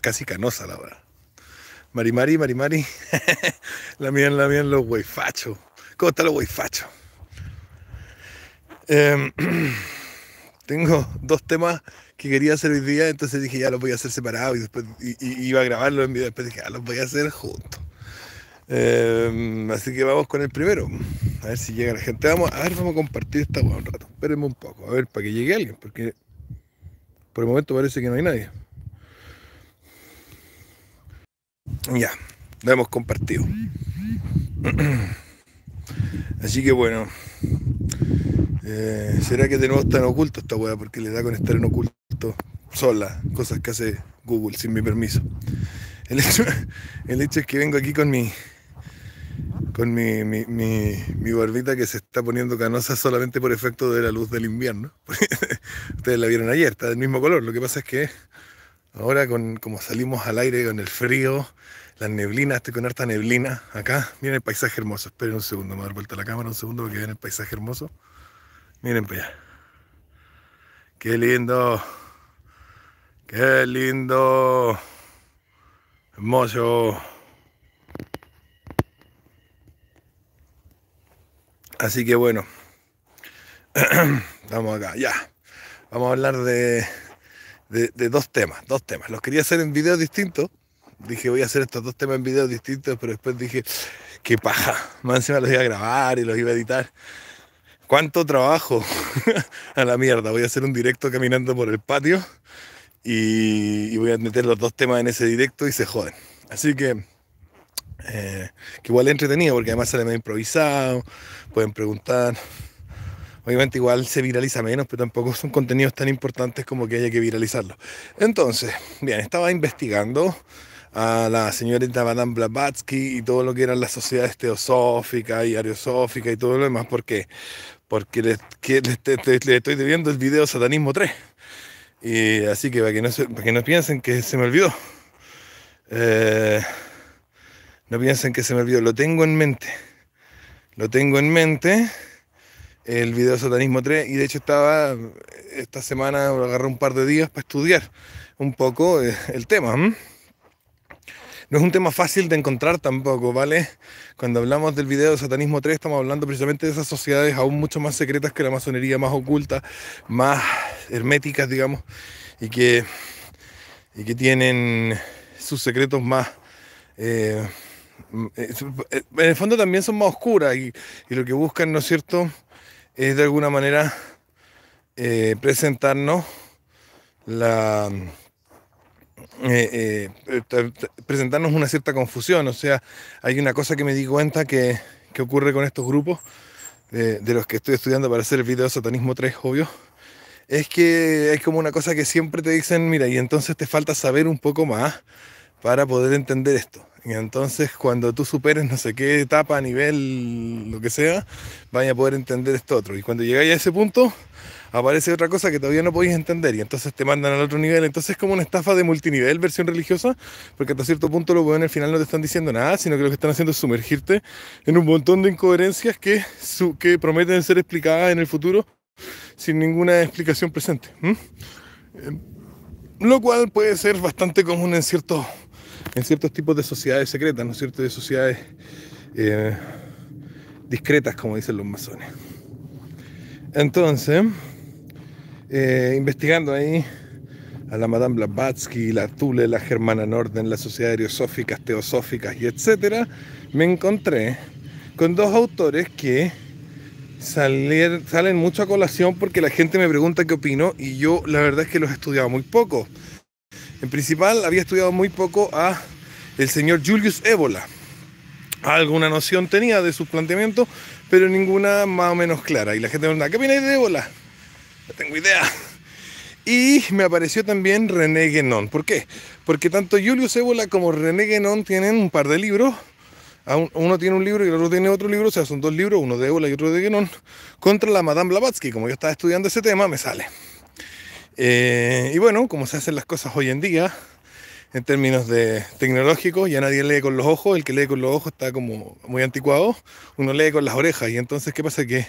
casi canosa la verdad. Marimari, Marimari. la mían, la mían, los weifachos ¿Cómo están los weifachos? Em, tengo dos temas que quería hacer hoy día, entonces dije ya los voy a hacer separados y después iba a grabarlos en video, después dije ya los voy a hacer juntos. Em, así que vamos con el primero. A ver si llega la gente. Vamos, a ver, vamos a compartir esta hueá un rato. Espérenme un poco, a ver, para que llegue alguien, porque por el momento parece que no hay nadie. Ya, lo hemos compartido. Así que bueno, eh, ¿será que de tenemos tan oculto esta weá? Porque le da con estar en oculto sola, cosas que hace Google sin mi permiso. El hecho, es que vengo aquí con mi con mi, mi, mi, mi, barbita que se está poniendo canosa solamente por efecto de la luz del invierno. Ustedes la vieron ayer, está del mismo color. Lo que pasa es que Ahora, con, como salimos al aire con el frío, la neblina, estoy con harta neblina acá. Miren el paisaje hermoso. Esperen un segundo, me voy a dar vuelta a la cámara un segundo porque vean el paisaje hermoso. Miren para allá. Qué lindo. Qué lindo. Hermoso. Así que bueno. Estamos acá, ya. Vamos a hablar de de, dos temas, dos temas. Los quería hacer en videos distintos. Dije, voy a hacer estos dos temas en videos distintos, pero después dije, qué paja. Más encima los iba a grabar y los iba a editar. ¿Cuánto trabajo? a la mierda. Voy a hacer un directo caminando por el patio y, voy a meter los dos temas en ese directo y se joden. Así que, eh, que igual entretenido porque además sale ha improvisado, pueden preguntar obviamente igual se viraliza menos, pero tampoco son contenidos tan importantes como que haya que viralizarlos. Entonces, bien, estaba investigando a la señorita Madame Blavatsky y todo lo que eran las sociedades teosóficas y ariosóficas y todo lo demás. ¿Por qué? Porque le, estoy debiendo el video Satanismo 3. Y así que para que no, que no piensen que se me olvidó. Eh, no piensen que se me olvidó. Lo tengo en mente. Lo tengo en mente el video Satanismo 3 y de hecho estaba esta semana, agarré un par de días para estudiar un poco eh, el tema. No es un tema fácil de encontrar tampoco, ¿vale? Cuando hablamos del video ...de Satanismo 3 estamos hablando precisamente de esas sociedades aún mucho más secretas que la masonería, más oculta... más herméticas, digamos, y que, y que tienen sus secretos más... Eh, eh, en el fondo también son más oscuras y lo que buscan, ¿no es cierto?, es de alguna manera eh, presentarnos la eh, eh, presentarnos una cierta confusión. O sea, hay una cosa que me di cuenta que, ocurre con estos grupos, de, los que estoy estudiando para hacer el video Satanismo 3, obvio, es que es como una cosa que siempre te dicen, mira, y entonces te falta saber un poco más para poder entender esto. Y entonces cuando tú superes no sé qué etapa, nivel, lo que sea, vayas a poder entender esto otro. Y cuando llegáis a ese punto, aparece otra cosa que todavía no podéis entender y entonces te mandan al otro nivel. Entonces es como una estafa de multinivel versión religiosa, porque hasta cierto punto veo en el final no te están diciendo nada, sino que lo que están haciendo es sumergirte en un montón de incoherencias que, que prometen ser explicadas en el futuro sin ninguna explicación presente. Em, lo cual puede ser bastante común en cierto en ciertos tipos de sociedades secretas, ¿no es cierto? De sociedades eh, discretas, como dicen los masones. Entonces, eh, investigando ahí a la Madame Blavatsky, la Tule, la Germana Norden, las sociedades ariosóficas, teosóficas y etcétera, me encontré con dos autores que salen mucho a colación porque la gente me pregunta qué opino y yo la verdad es que los he estudiado muy poco. En principal había estudiado muy poco a el señor Julius Ébola. Alguna noción tenía de sus planteamientos, pero ninguna más o menos clara. Y la gente me pregunta, ¿qué opináis de Ébola? No tengo idea. Y me apareció también René Guénon. ¿Por qué? Porque tanto Julius Ébola como René Guénon tienen un par de libros. Uno tiene un libro y el otro tiene otro libro, o sea, son dos libros, uno de Ébola y otro de Guénon, contra la Madame Blavatsky. Como yo estaba estudiando ese tema, me sale. Eh, y bueno, como se hacen las cosas hoy en día, en términos de tecnológicos, ya nadie lee con los ojos, el que lee con los ojos está como muy anticuado, uno lee con las orejas y entonces ¿qué pasa? Que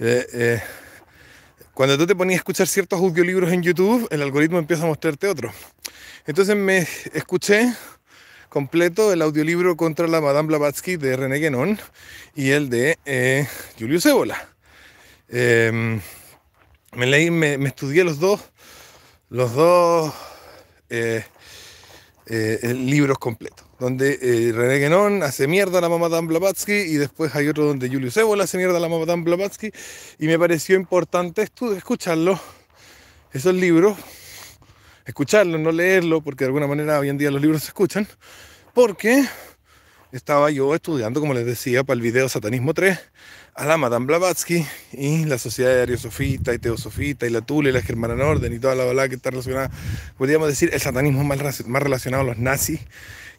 eh, eh, cuando tú te ponías a escuchar ciertos audiolibros en YouTube, el algoritmo empieza a mostrarte otro. Entonces me escuché completo el audiolibro contra la Madame Blavatsky de René Guénon y el de eh, Cebola me leí, me, estudié los dos, los dos eh, eh, libros completos, donde eh, René Guénon hace mierda a la mamá Dan Blavatsky y después hay otro donde Julius Cebola hace mierda a la mamá Dan Blavatsky y me pareció importante escucharlo, esos libros, escucharlo, no leerlo, porque de alguna manera hoy en día los libros se escuchan, porque estaba yo estudiando, como les decía, para el video Satanismo 3, a la Madame Blavatsky y la sociedad de Ariosofita y Teosofita y la Tule y la Germana orden y toda la balada que está relacionada, podríamos decir, el satanismo más, más relacionado a los nazis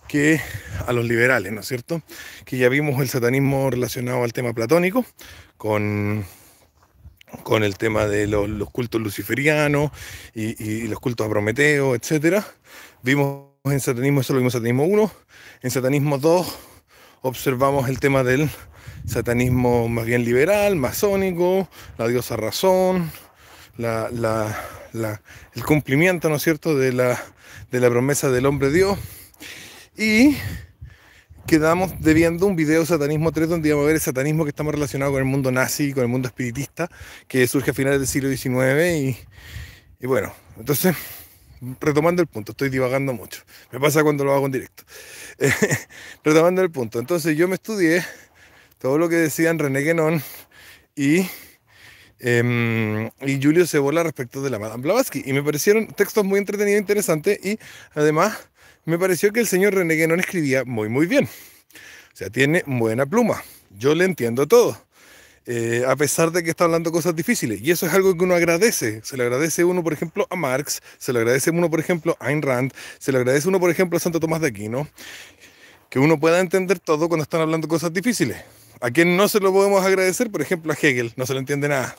que a los liberales, ¿no es cierto? Que ya vimos el satanismo relacionado al tema platónico, con con el tema de los, cultos luciferianos y, y, los cultos a Prometeo, etc. Vimos en satanismo, eso lo vimos satanismo 1. En satanismo 2 observamos el tema del satanismo más bien liberal, masónico, la diosa razón, el cumplimiento, ¿no es cierto?, de la, de la promesa del hombre Dios. Y quedamos debiendo un video Satanismo 3 donde íbamos a ver el satanismo que más relacionado con el mundo nazi, con el mundo espiritista, que surge a finales del siglo XIX y, y bueno, entonces retomando el punto, estoy divagando mucho. Me pasa cuando lo hago en directo. retomando el punto. Entonces yo me estudié todo lo que decían René Guénon y, em, y Julio Cebola respecto de la Madame Blavatsky. Y me parecieron textos muy entretenidos e interesantes. Y además me pareció que el señor René Guénon escribía muy, muy bien. O sea, tiene buena pluma. Yo le entiendo todo. Eh, a pesar de que está hablando cosas difíciles. Y eso es algo que uno agradece. Se le agradece uno, por ejemplo, a Marx, se le agradece uno, por ejemplo, a Ayn Rand, se le agradece uno, por ejemplo, a Santo Tomás de Aquino, que uno pueda entender todo cuando están hablando cosas difíciles. A quien no se lo podemos agradecer, por ejemplo, a Hegel, no se le entiende nada.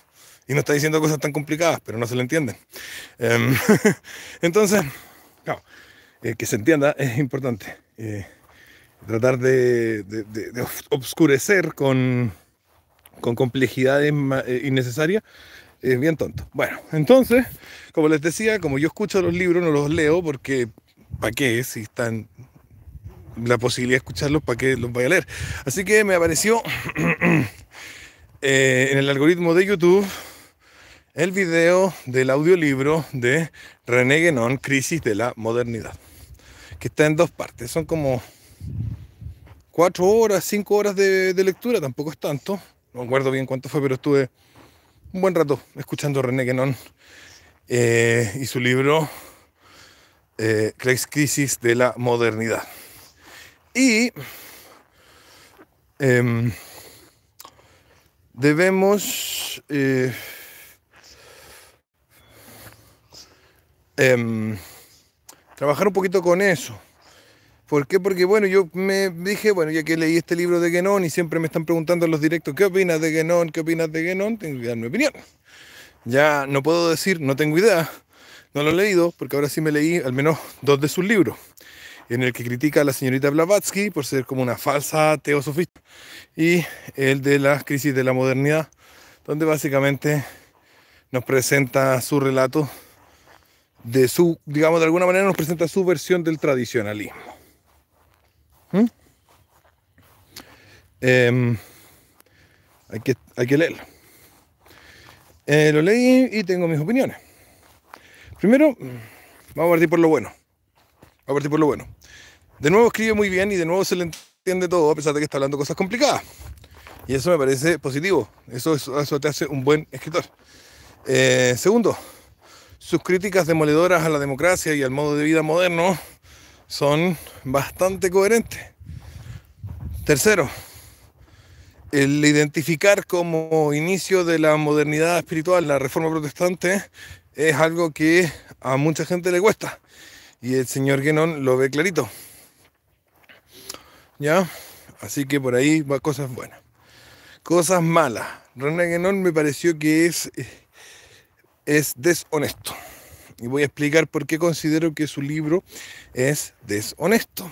Y no está diciendo cosas tan complicadas, pero no se le entienden. Em, entonces, eh, que se entienda es importante. Eh, tratar de obscurecer con, con complejidades eh, innecesarias, es bien tonto. Bueno, entonces, como les decía, como yo escucho los libros, no los leo porque, ¿para qué? Si están la posibilidad de escucharlos, ¿para qué los voy a leer? Así que me apareció eh, en el algoritmo de YouTube el video del audiolibro de René Guénon, Crisis de la Modernidad, que está en dos partes. Son como cuatro horas, cinco horas de lectura, tampoco es tanto no recuerdo bien cuánto fue, pero estuve un buen rato escuchando a René Guénon eh, y su libro eh, Crisis de la Modernidad. Y em, debemos eh, em, trabajar un poquito con eso. ¿Por qué? Porque bueno, yo me dije, bueno, ya que leí este libro de Guénon y siempre me están preguntando en los directos, ¿qué opinas de Guénon? ¿Qué opinas de Guénon? Tengo que dar mi opinión. Ya no puedo decir, no tengo idea, no lo he leído, porque ahora sí me leí al menos dos de sus libros, en el que critica a la señorita Blavatsky por ser como una falsa teosofista, y el de las crisis de la modernidad, donde básicamente nos presenta su relato de su, digamos, de alguna manera nos presenta su versión del tradicionalismo. ¿Mm? Em, hay, que, leerlo. Eh, lo leí y tengo mis opiniones. Primero, vamos a partir por lo bueno. a partir por lo bueno. De nuevo escribe muy bien y de nuevo se le entiende todo, a pesar de que está hablando cosas complicadas. Y eso me parece positivo. Eso, te hace un buen escritor. Eh, segundo, sus críticas demoledoras a la democracia y al modo de vida moderno son bastante coherentes. Tercero, el identificar como inicio de la modernidad espiritual, la reforma protestante, es algo que a mucha gente le cuesta. Y el señor Genon lo ve clarito. ¿Ya? Así que por ahí va cosas buenas. Cosas malas. René Genon me pareció que es, eh, es deshonesto. Y voy a explicar por qué considero que su libro es deshonesto.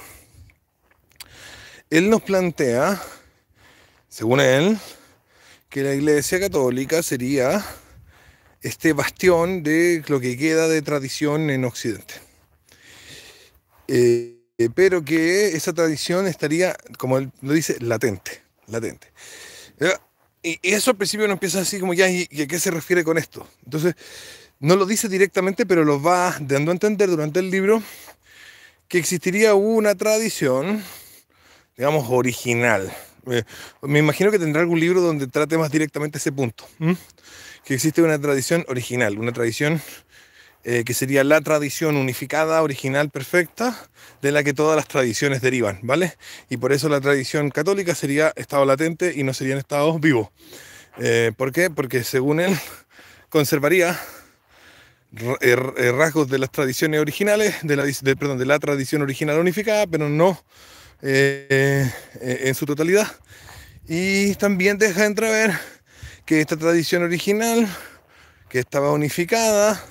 Él nos plantea, según él, que la Iglesia Católica sería este bastión de lo que queda de tradición en Occidente. Eh, pero que esa tradición estaría, como él lo dice, latente, latente. Eh, y eso al principio no empieza así como ya, ¿y a qué se refiere con esto? Entonces, no lo dice directamente, pero lo va dando a entender durante el libro que existiría una tradición, digamos, original. Eh, me imagino que tendrá algún libro donde trate más directamente ese punto. Que existe una tradición original, una tradición eh, que sería la tradición unificada, original, perfecta, de la que todas las tradiciones derivan, ¿vale? Y por eso la tradición católica sería estado latente y no serían estado vivo. Eh, ¿Por qué? Porque según él, conservaría eh, eh, rasgos de las tradiciones originales, de la, perdón, de la tradición original unificada, pero no eh, en su totalidad. Y también deja de entrever que esta tradición original, que estaba unificada,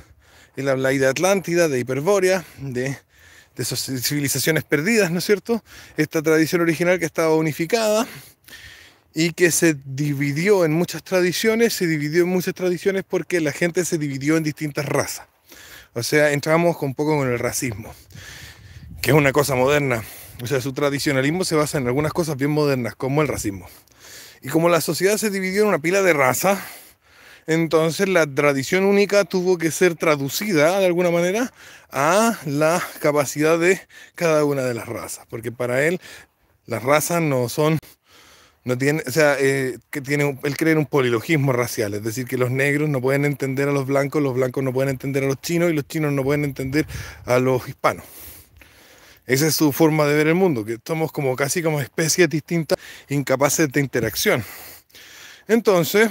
él habla ahí de Atlántida, de Hiperbórea, de, de esas civilizaciones perdidas, ¿no es cierto? Esta tradición original que estaba unificada, y que se dividió en muchas tradiciones, se dividió en muchas tradiciones porque la gente se dividió en distintas razas. O sea, entramos un poco con el racismo, que es una cosa moderna. O sea, su tradicionalismo se basa en algunas cosas bien modernas, como el racismo. Y como la sociedad se dividió en una pila de razas, entonces la tradición única tuvo que ser traducida de alguna manera a la capacidad de cada una de las razas, porque para él las razas no son no tiene, o sea, eh, que tiene él cree en un polilogismo racial, es decir, que los negros no pueden entender a los blancos, los blancos no pueden entender a los chinos y los chinos no pueden entender a los hispanos. Esa es su forma de ver el mundo, que somos como casi como especies distintas, incapaces de interacción. Entonces,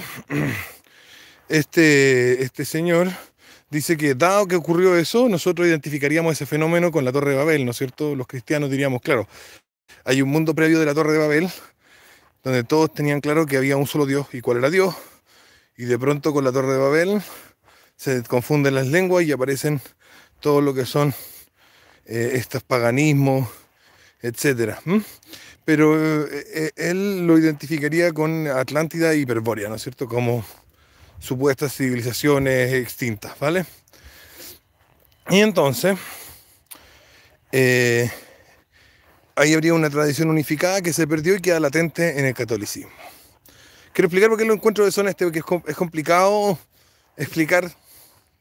este, este señor dice que dado que ocurrió eso, nosotros identificaríamos ese fenómeno con la Torre de Babel, ¿no es cierto? Los cristianos diríamos, claro, hay un mundo previo de la Torre de Babel donde todos tenían claro que había un solo Dios y cuál era Dios. Y de pronto con la Torre de Babel se confunden las lenguas y aparecen todo lo que son eh, estos paganismos, etc. Pero eh, eh, él lo identificaría con Atlántida y Hiperbórea, ¿no es cierto? Como supuestas civilizaciones extintas, ¿vale? Y entonces, ahí habría una tradición unificada que se perdió y queda latente en el catolicismo. Quiero explicar por qué lo encuentro deshonesto, porque es complicado explicar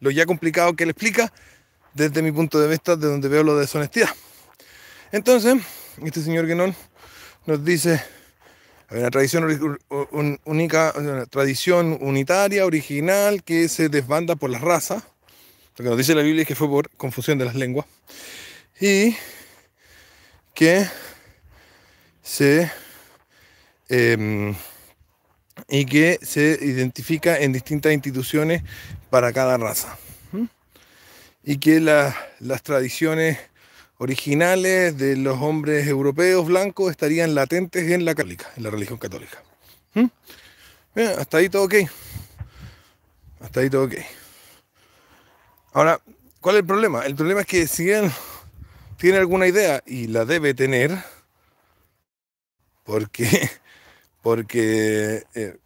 lo ya complicado que él explica desde mi punto de vista, de donde veo de deshonestidad. Entonces, este señor no nos dice, una tradición única, una tradición unitaria, original, que se desbanda por la raza. Lo que nos dice la Biblia es que fue por confusión de las lenguas. Y que se em, y que se identifica en distintas instituciones para cada raza. Y que las tradiciones originales de los hombres europeos blancos estarían latentes en la católica, en la religión católica. ¿Mm? Eh, hasta ahí todo ok. Hasta ahí todo ok. Ahora, ¿cuál es el problema? El problema es que siguen tiene alguna idea y la debe tener, porque, porque eh,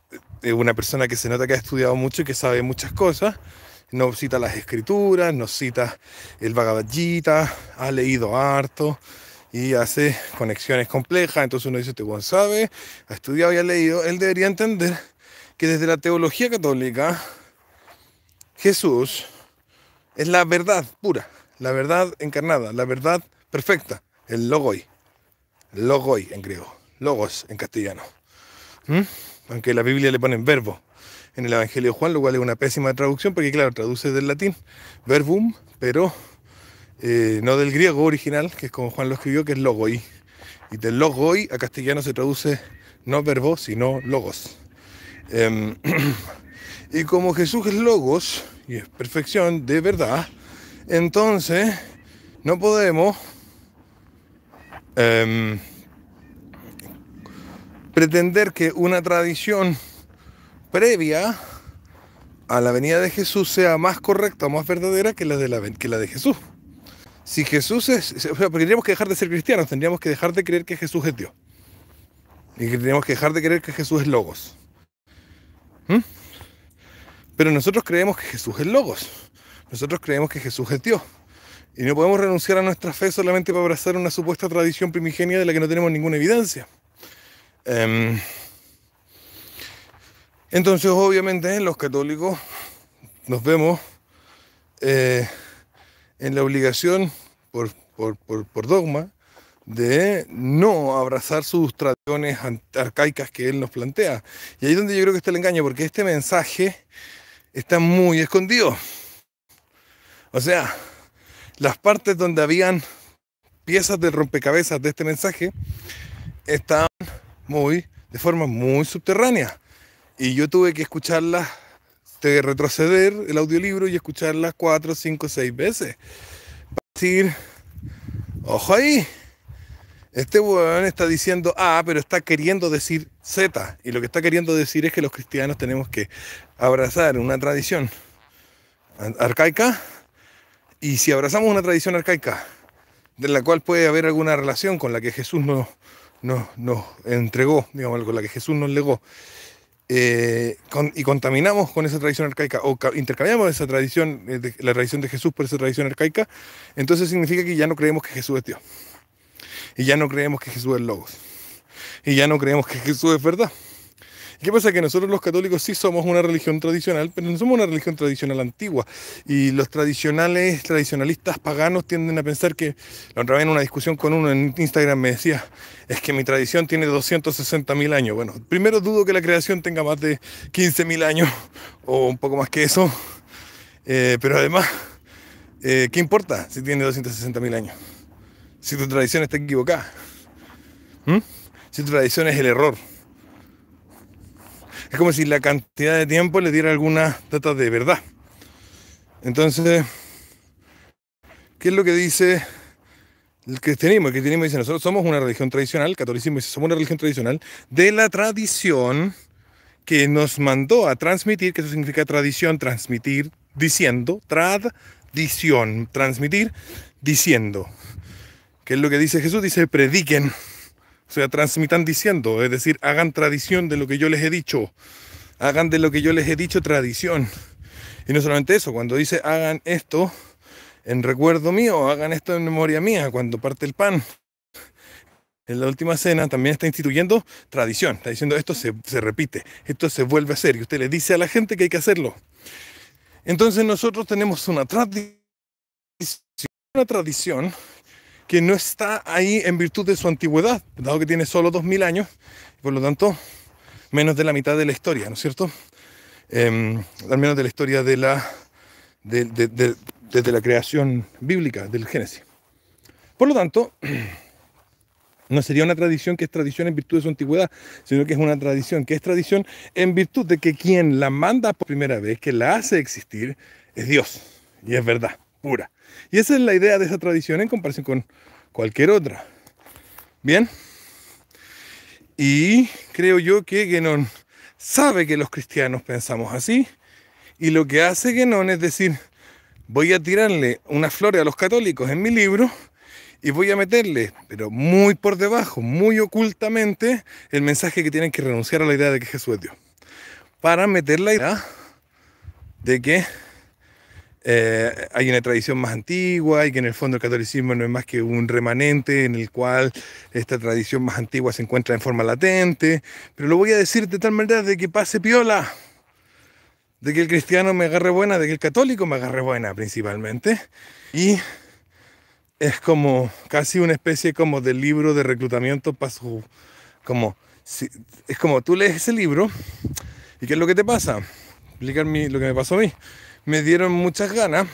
es una persona que se nota que ha estudiado mucho y que sabe muchas cosas. No cita las escrituras, no cita el Bhagavad ha leído harto y hace conexiones complejas. Entonces uno dice, este buen sabe, ha estudiado y ha leído. Él debería entender que desde la teología católica Jesús es la verdad pura la verdad encarnada, la verdad perfecta, el logoi, logoi en griego, logos en castellano. ¿Mm? Aunque la Biblia le ponen verbo en el Evangelio de Juan, lo cual es una pésima traducción, porque claro, traduce del latín verbum, pero eh, no del griego original, que es como Juan lo escribió, que es logoi. Y del logoi a castellano se traduce no verbo, sino logos. Em, y como Jesús es logos y es perfección de verdad, entonces, no podemos em, pretender que una tradición previa a la venida de Jesús sea más correcta o más verdadera que la de, que la de Jesús. Si Jesús es, o tendríamos que dejar de ser cristianos, tendríamos que dejar de creer que Jesús es Dios. Y tendríamos que dejar de creer que Jesús es Logos. ¿Mm? Pero nosotros creemos que Jesús es Logos. Nosotros creemos que Jesús es Dios. Y no podemos renunciar a nuestra fe solamente para abrazar una supuesta tradición primigenia de la que no tenemos ninguna evidencia. Em, entonces, obviamente, los católicos nos vemos eh, en la obligación, por, dogma, de no abrazar sus tradiciones arcaicas que él nos plantea. Y ahí es donde yo creo que está el engaño, porque este mensaje está muy escondido. O sea, las partes donde habían piezas de rompecabezas de este mensaje están muy, de forma muy subterránea. Y yo tuve que escucharlas, de retroceder el audiolibro y escucharlas cuatro, cinco, seis veces. Para decir, ojo ahí, este weón está diciendo A, ah, pero está queriendo decir Z. Y lo que está queriendo decir es que los cristianos tenemos que abrazar una tradición arcaica y si abrazamos una tradición arcaica, de la cual puede haber alguna relación con la que Jesús nos, entregó, digamos, con la que Jesús nos legó, eh, y contaminamos con esa tradición arcaica, o intercambiamos esa tradición, eh, de, la tradición de Jesús por esa tradición arcaica, entonces significa que ya no creemos que Jesús es Dios. Y ya no creemos que Jesús es Logos. Y ya no creemos que Jesús es verdad. ¿Qué pasa? Que nosotros los católicos sí somos una religión tradicional, pero no somos una religión tradicional antigua. Y los tradicionales, tradicionalistas paganos tienden a pensar que, la otra vez en una discusión con uno en Instagram me decía, es que mi tradición tiene 260.000 años. Bueno, primero dudo que la creación tenga más de 15.000 años o un poco más que eso. Eh, pero además, eh, ¿qué importa si tiene 260.000 años? Si tu tradición está equivocada. ¿Mm? Si tu tradición es el error es como si la cantidad de tiempo le diera alguna data de verdad. Entonces, ¿qué es lo que dice el cristianismo? El cristianismo dice, nosotros somos una religión tradicional, el catolicismo dice, somos una religión tradicional, de la tradición que nos mandó a transmitir, que eso significa tradición, transmitir, diciendo, tradición, transmitir, diciendo. ¿Qué es lo que dice Jesús? Dice, prediquen sea, transmitan diciendo, es decir, hagan tradición de lo que yo les he dicho. Hagan de lo que yo les he dicho tradición. Y no solamente eso, cuando dice hagan esto en recuerdo mío, hagan esto en memoria mía, cuando parte el pan. En la última cena también está instituyendo tradición, está diciendo esto se, repite, esto se vuelve a hacer y usted le dice a la gente que hay que hacerlo. Entonces nosotros tenemos una tradición, una tradición que no está ahí en virtud de su antigüedad, dado que tiene solo 2.000 años, por lo tanto menos de la mitad de la historia, ¿no es cierto? Em, al menos de la historia de la, desde la creación bíblica, del Génesis. Por lo tanto, no sería una tradición que es tradición en virtud de su antigüedad, sino que es una tradición que es tradición en virtud de que quien la manda por primera vez, que la hace existir, es Dios. Y es verdad, pura. Y esa es la idea de esa tradición en comparación con cualquier otra. Bien. Y creo yo que Genon sabe que los cristianos pensamos así. Y lo que hace Genon es decir, voy a tirarle una flor a los católicos en mi libro y voy a meterle, pero muy por debajo, muy ocultamente, el mensaje que tienen que renunciar a la idea de que Jesús es Dios. Para meter la idea de que eh, hay una tradición más antigua y que en el fondo el catolicismo no es más que un remanente en el cual esta tradición más antigua se encuentra en forma latente, pero lo voy a decir de tal manera de que pase piola, de que el cristiano me agarre buena, de que el católico me agarre buena principalmente, y es como casi una especie como de libro de reclutamiento para como, es como tú lees ese libro y qué es lo que te pasa, explicar lo que me pasó a mí me dieron muchas ganas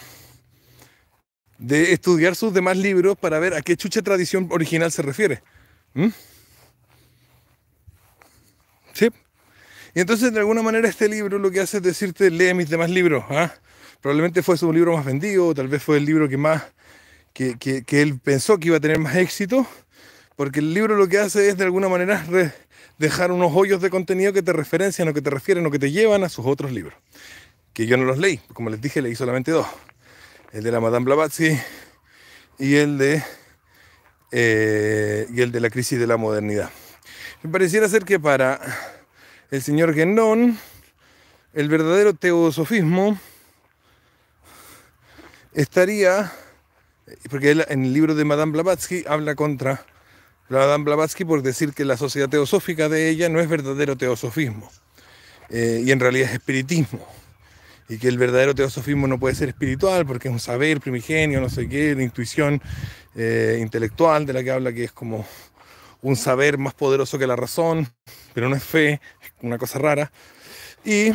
de estudiar sus demás libros para ver a qué chucha tradición original se refiere. ¿Mm? ¿Sí? Y entonces, de alguna manera, este libro lo que hace es decirte, lee mis demás libros. ¿ah? Probablemente fue su libro más vendido, o tal vez fue el libro que más, que, él pensó que iba a tener más éxito, porque el libro lo que hace es, de alguna manera, dejar unos hoyos de contenido que te referencian o que te refieren o que te llevan a sus otros libros que yo no los leí. Como les dije, leí solamente dos. El de la Madame Blavatsky y el de, eh, y el de la crisis de la modernidad. Me pareciera ser que para el señor Gendón, el verdadero teosofismo estaría, porque en el libro de Madame Blavatsky habla contra Madame Blavatsky por decir que la sociedad teosófica de ella no es verdadero teosofismo eh, y en realidad es espiritismo y que el verdadero teosofismo no puede ser espiritual porque es un saber primigenio, no sé qué, la intuición eh, intelectual de la que habla que es como un saber más poderoso que la razón, pero no es fe, es una cosa rara. Y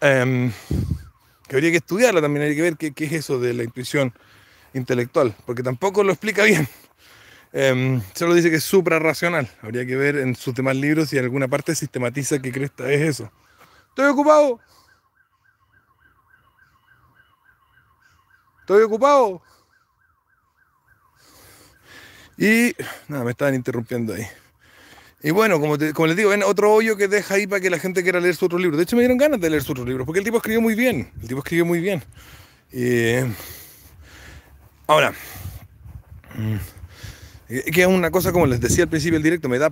em, que habría que estudiarla también, hay que ver qué, es eso de la intuición intelectual, porque tampoco lo explica bien. Em, solo dice que es suprarracional. Habría que ver en sus demás libros si en alguna parte sistematiza que cresta es eso. Estoy ocupado. Estoy ocupado. Y nada, me estaban interrumpiendo ahí. Y bueno, como, como les digo, ven otro hoyo que deja ahí para que la gente quiera leer su otro libro. De hecho, me dieron ganas de leer su otro libro, porque el tipo escribió muy bien. El tipo escribió muy bien. Y... ahora, mm, eh, que es una cosa como les decía al principio del directo, me da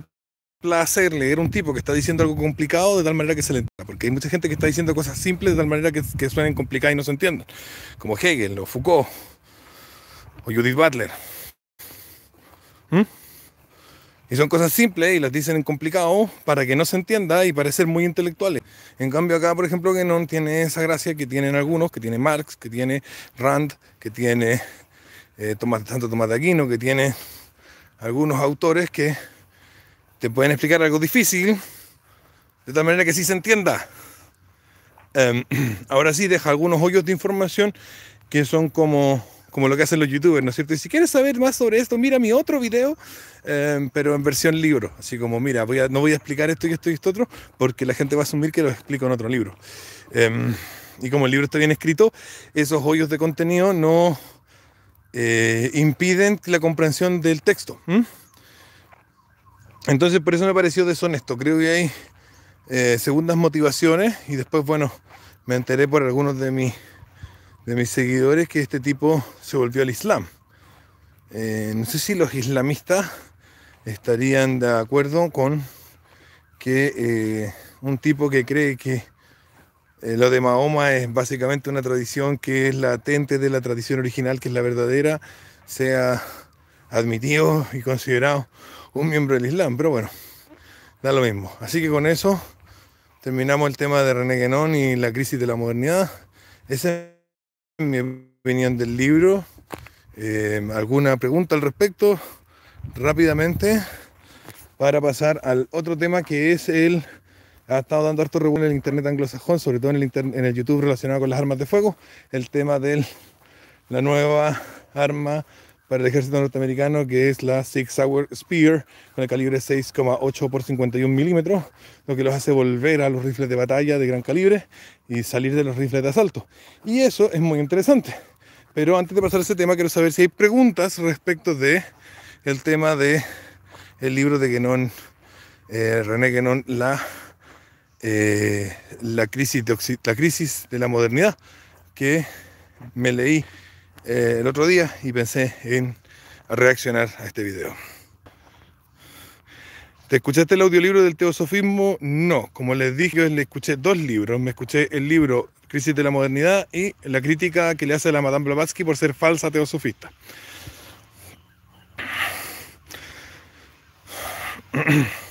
placer leer un tipo que está diciendo algo complicado de tal manera que se le entienda, porque hay mucha gente que está diciendo cosas simples de tal manera que, que suenen complicadas y no se entiendan, como Hegel o Foucault o Judith Butler. ¿Mm? Y son cosas simples y las dicen en complicado para que no se entienda y parecer muy intelectuales. En cambio acá, por ejemplo, que no tiene esa gracia que tienen algunos, que tiene Marx, que tiene Rand, que tiene eh, Tomás, Santo Aquino, que tiene algunos autores que te pueden explicar algo difícil, de tal manera que sí se entienda. Em, ahora sí, deja algunos hoyos de información que son como, como lo que hacen los youtubers, ¿no es cierto? Y si quieres saber más sobre esto, mira mi otro video, em, pero en versión libro. Así como, mira, voy no voy a explicar esto y esto y esto otro, porque la gente va a asumir que lo explico en otro libro. Em, y como el libro está bien escrito, esos hoyos de contenido no eh, impiden la comprensión del texto. Entonces por eso me pareció deshonesto. Creo que hay eh, segundas motivaciones y después, bueno, me enteré por algunos de, de mis seguidores que este tipo se volvió al Islam. Eh, no sé si los islamistas estarían de acuerdo con que eh, un tipo que cree que lo de Mahoma es básicamente una tradición que es latente de la tradición original, que es la verdadera, sea admitido y considerado un miembro del Islam, pero bueno, da lo mismo. Así que con eso terminamos el tema de René Guénon y la crisis de la modernidad. Esa es mi opinión del libro. Eh, ¿Alguna pregunta al respecto? Rápidamente, para pasar al otro tema que es el ha estado dando harto revuelo en el internet anglosajón, sobre todo en el, en el YouTube relacionado con las armas de fuego, el tema de la nueva arma para el ejército norteamericano, que es la Six Hour Spear, con el calibre 6,8 por 51 milímetros, lo que los hace volver a los rifles de batalla de gran calibre y salir de los rifles de asalto. Y eso es muy interesante. Pero antes de pasar a ese tema, quiero saber si hay preguntas respecto de el tema de el libro de Genon eh, René Genon la, eh, la, crisis de la crisis de la modernidad, que me leí eh, el otro día y pensé en reaccionar a este video. ¿Te escuchaste el audiolibro del teosofismo? No, como les dije, yo le escuché dos libros. Me escuché el libro Crisis de la Modernidad y la crítica que le hace la Madame Blavatsky por ser falsa teosofista.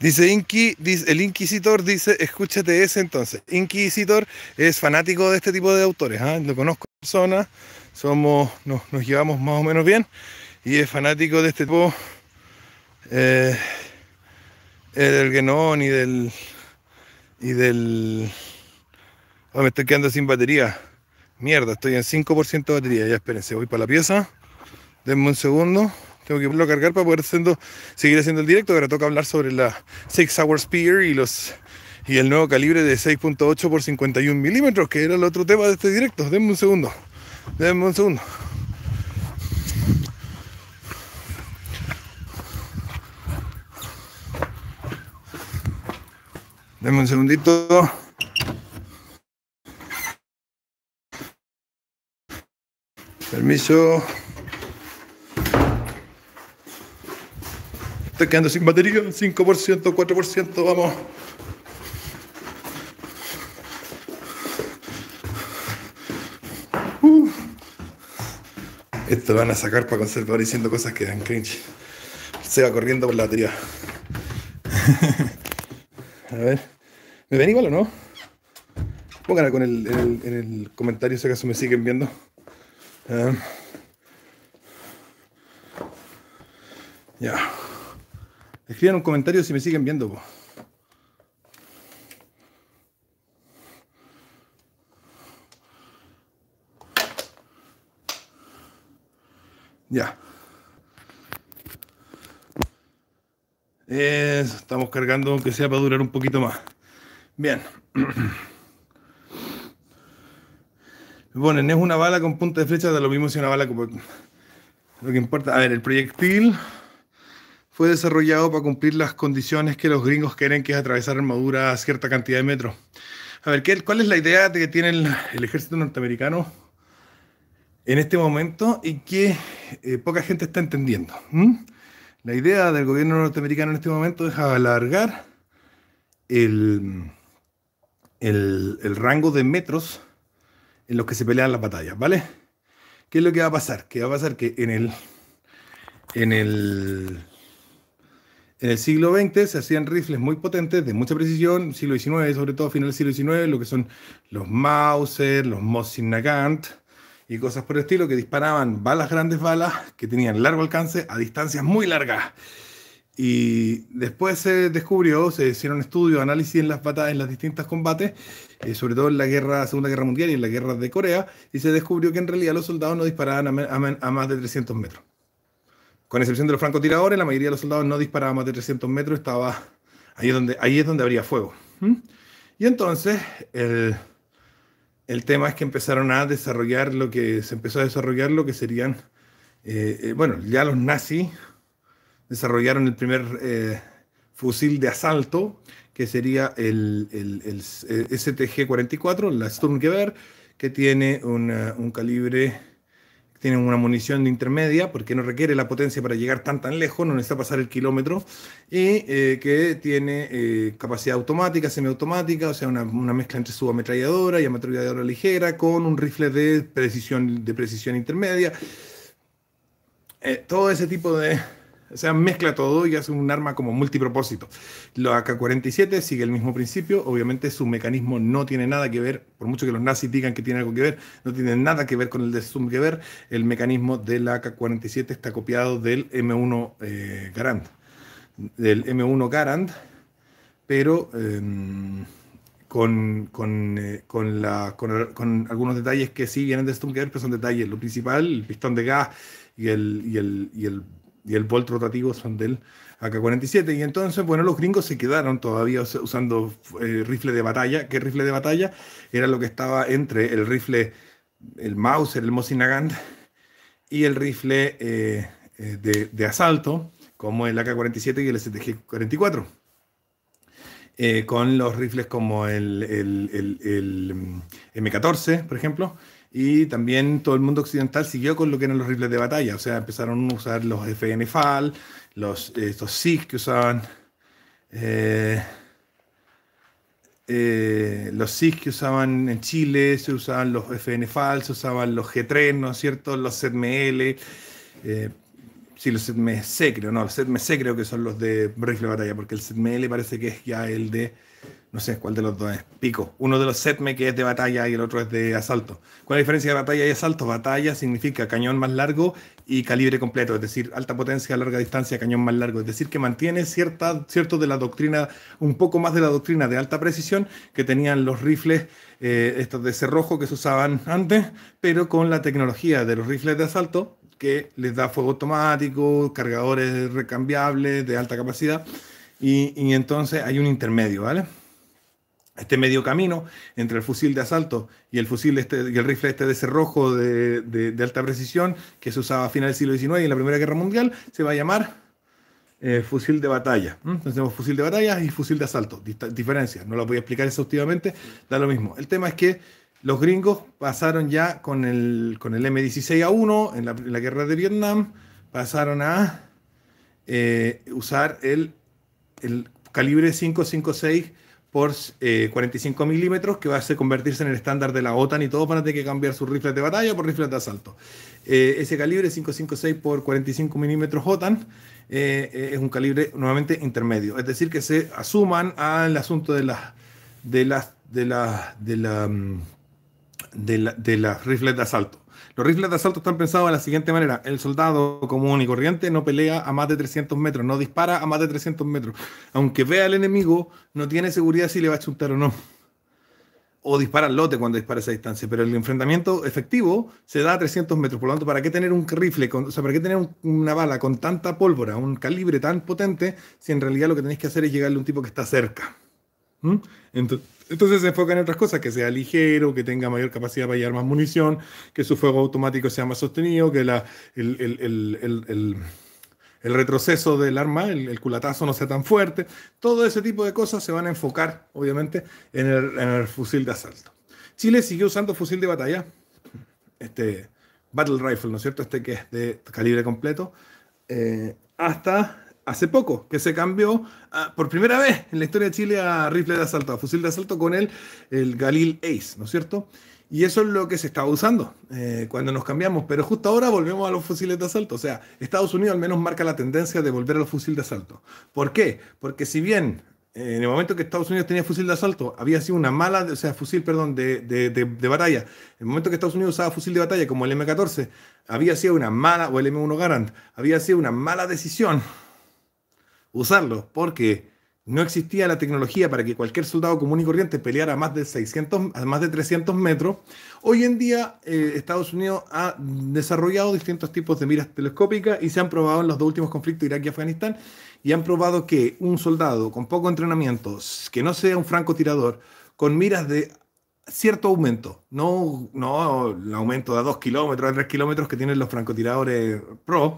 Dice el Inquisitor dice, escúchate ese entonces. Inquisitor es fanático de este tipo de autores, ¿ah? lo conozco en persona, somos, nos, llevamos más o menos bien y es fanático de este tipo, eh, eh del Genón y del... Y del... Oh, me estoy quedando sin batería. Mierda, estoy en 5% de batería. Ya espérense, voy para la pieza. Denme un segundo. Tengo que ponerlo a cargar para poder seguir haciendo el directo. Ahora toca hablar sobre la 6 Hour Spear y los y el nuevo calibre de 6.8 por 51 milímetros, que era el otro tema de este directo. Denme un segundo. Denme un segundo. Denme un segundito. Permiso. Estoy quedando sin batería, 5%, 4%, vamos. Uh. Esto lo van a sacar para conservar diciendo cosas que dan cringe. Se va corriendo por la batería. a ver. ¿Me ven igual o no? Pónganla con el, en, el, comentario si acaso me siguen viendo. Ah. ya. Escriban un comentario si me siguen viendo. Ya. estamos cargando, aunque sea para durar un poquito más. Bien. Bueno, no es una bala con punta de flecha, da lo mismo si una bala como Lo que importa, a ver, el proyectil fue desarrollado para cumplir las condiciones que los gringos quieren, que es atravesar en madura cierta cantidad de metros. A ver, ¿qué, ¿cuál es la idea de que tiene el, ejército norteamericano en este momento y que eh, poca gente está entendiendo? ¿Mm? La idea del gobierno norteamericano en este momento es alargar el, el, el rango de metros en los que se pelean las batallas, ¿vale? ¿Qué es lo que va a pasar? Que va a pasar que en el, en el en el siglo XX se hacían rifles muy potentes, de mucha precisión, siglo XIX, sobre todo final del siglo XIX, lo que son los Mauser, los Mosin Nagant y cosas por el estilo, que disparaban balas, grandes balas, que tenían largo alcance a distancias muy largas. Y después se descubrió, se hicieron estudios, análisis en las batallas, en las distintas combates, eh, sobre todo en la Segunda Guerra Mundial y en la guerra de Corea, y se descubrió que en realidad los soldados no disparaban a, a más de 300 metros. Con excepción de los francotiradores, la mayoría de los soldados no disparaban más de 300 metros, estaba ahí es donde, ahí es donde habría fuego. ¿Mm? Y entonces el, tema es que empezaron a desarrollar lo que se empezó a desarrollar lo que serían, eh, eh, bueno, ya los nazis desarrollaron el primer eh, fusil de asalto, que sería el, STG-44, la Sturmgewehr, que tiene un calibre tienen una munición de intermedia porque no requiere la potencia para llegar tan tan lejos, no necesita pasar el kilómetro, y eh, que tiene eh, capacidad automática, semiautomática, o sea, una, una, mezcla entre sub-ametralladora y ametralladora ligera con un rifle de precisión, de precisión intermedia. Eh, todo ese tipo de, o sea, mezcla todo y hace un arma como multipropósito. La AK-47 sigue el mismo principio. Obviamente su mecanismo no tiene nada que ver, por mucho que los nazis digan que tiene algo que ver, no tiene nada que ver con el de ver El mecanismo de la AK-47 está copiado del M1 eh, Garand. Del M1 Garand, pero em, con, con, eh, con, la, con, algunos detalles que sí vienen de Stumgewehr, pero son detalles. Lo principal, el pistón de gas y el, y el, y el y el volt rotativo son del AK-47. Y entonces, bueno, los gringos se quedaron todavía usando eh, rifle de batalla. ¿Qué rifle de batalla? Era lo que estaba entre el rifle, el Mauser, el Mosin Nagant y el rifle eh, eh, de, asalto, como el AK-47 y el STG-44. con los rifles como el, el M14, mm, por ejemplo, y también todo el mundo occidental siguió con lo que eran los rifles de batalla, o sea, empezaron a usar los FN-FAL, los, estos SIG que usaban, eh, eh, los SIG que usaban en Chile, se usaban los FN-FAL, se usaban los G3, ¿no es cierto? Los ZML, eh, sí, los ZMC creo, no, los ZMC creo que son los de rifle de batalla, porque el ZML parece que es ya el de no sé cuál de los dos es. Pico. Uno de los setme que es de batalla y el otro es de asalto. ¿Cuál es la diferencia de batalla y asalto? Batalla significa cañón más largo y calibre completo, es decir, alta potencia, larga distancia, cañón más largo. Es decir, que mantiene cierta, cierto de la doctrina, un poco más de la doctrina de alta precisión que tenían los rifles, eh, estos de cerrojo que se usaban antes, pero con la tecnología de los rifles de asalto que les da fuego automático, cargadores recambiables de alta capacidad y, entonces hay un intermedio, ¿vale? este medio camino entre el fusil de asalto y el fusil este, el rifle este de cerrojo de, de, alta precisión que se usaba a finales del siglo XIX y en la Primera Guerra Mundial se va a llamar eh, fusil de batalla. ¿Mm? Entonces tenemos fusil de batalla y fusil de asalto, Diferencia. no lo voy a explicar exhaustivamente, da lo mismo. El tema es que los gringos pasaron ya con el, con el M16A1 en la, guerra de Vietnam, pasaron a eh, usar el el calibre 556 por 45 eh, milímetros, que va a convertirse en el estándar de la OTAN y todo van a tener que cambiar sus rifles de batalla por rifles de asalto. Eh, ese calibre 556 por 45 milímetros OTAN eh, es un calibre nuevamente intermedio, es decir, que se asuman al asunto de las de las de mm, de las rifles de asalto. Los rifles de asalto están pensados de la siguiente manera. El soldado común y corriente no pelea a más de 300 metros, no dispara a más de 300 metros. Aunque vea al enemigo, no tiene seguridad si le va a chutar o no. O dispara al lote cuando dispara a esa distancia. Pero el enfrentamiento efectivo se da a 300 metros. Por lo tanto, ¿para qué tener un rifle, con, o sea, para qué tener una bala con tanta pólvora, un calibre tan potente, si en realidad lo que tenéis que hacer es llegarle a un tipo que está cerca? ¿Mm? Entonces, se enfoca en otras cosas, que sea ligero, que tenga mayor capacidad para llevar más munición, que su fuego automático sea más sostenido, que el, retroceso del arma, el, culatazo no sea tan fuerte. Todo ese tipo de cosas se van a enfocar, obviamente, en el, fusil de asalto. Chile siguió usando fusil de batalla, este Battle Rifle, ¿no es cierto? Este que es de calibre completo, eh, hasta hace poco, que se cambió ah, por primera vez en la historia de Chile a rifle de asalto, a fusil de asalto con el, el Galil Ace, ¿no es cierto? Y eso es lo que se estaba usando eh, cuando nos cambiamos, pero justo ahora volvemos a los fusiles de asalto. O sea, Estados Unidos al menos marca la tendencia de volver a los fusiles de asalto. ¿Por qué? Porque si bien eh, en el momento que Estados Unidos tenía fusil de asalto, había sido una mala, o sea, fusil, perdón, de, de batalla. En el momento que Estados Unidos usaba fusil de batalla como el M14, había sido una mala, o el M1 Garand, había sido una mala decisión usarlos, porque no existía la tecnología para que cualquier soldado común y corriente peleara a más de 600, más de 300 metros. Hoy en día eh, Estados Unidos ha desarrollado distintos tipos de miras telescópicas y se han probado en los dos últimos conflictos Irak y Afganistán y han probado que un soldado con poco entrenamiento, que no sea un francotirador, con miras de cierto aumento, no, no el aumento de 2 kilómetros, de 3 kilómetros que tienen los francotiradores pro,